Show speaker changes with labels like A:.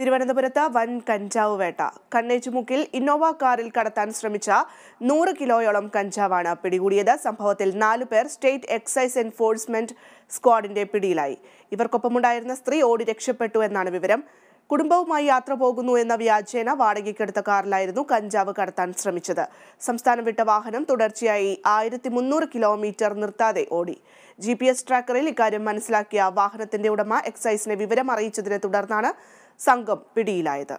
A: തിരുവനന്തപുരത്ത് വൻ കഞ്ചാവ് വേട്ട കണ്ണേച്ചുമുക്കിൽ ഇന്നോവ കാറിൽ കടത്താൻ ശ്രമിച്ച നൂറ് കിലോയോളം കഞ്ചാവാണ് പിടികൂടിയത് സംഭവത്തിൽ നാലു പേർ സ്റ്റേറ്റ് എക്സൈസ് എൻഫോഴ്സ്മെന്റ് സ്ക്വാഡിന്റെ പിടിയിലായി ഇവർക്കൊപ്പമുണ്ടായിരുന്ന സ്ത്രീ ഓടി രക്ഷപ്പെട്ടു എന്നാണ് വിവരം കുടുംബവുമായി യാത്ര പോകുന്നു എന്ന വ്യാജേന വാടകയ്ക്കെടുത്ത കാറിലായിരുന്നു കഞ്ചാവ് കടത്താൻ ശ്രമിച്ചത് സംസ്ഥാനം വിട്ട വാഹനം തുടർച്ചയായി ആയിരത്തി മുന്നൂറ് കിലോമീറ്റർ നിർത്താതെ ഓടി ജി പി എസ് ട്രാക്കറിൽ ഇക്കാര്യം മനസ്സിലാക്കിയ വാഹനത്തിന്റെ ഉടമ എക്സൈസിനെ വിവരം അറിയിച്ചതിനെ തുടർന്നാണ് സംഘം പിടിയിലായത്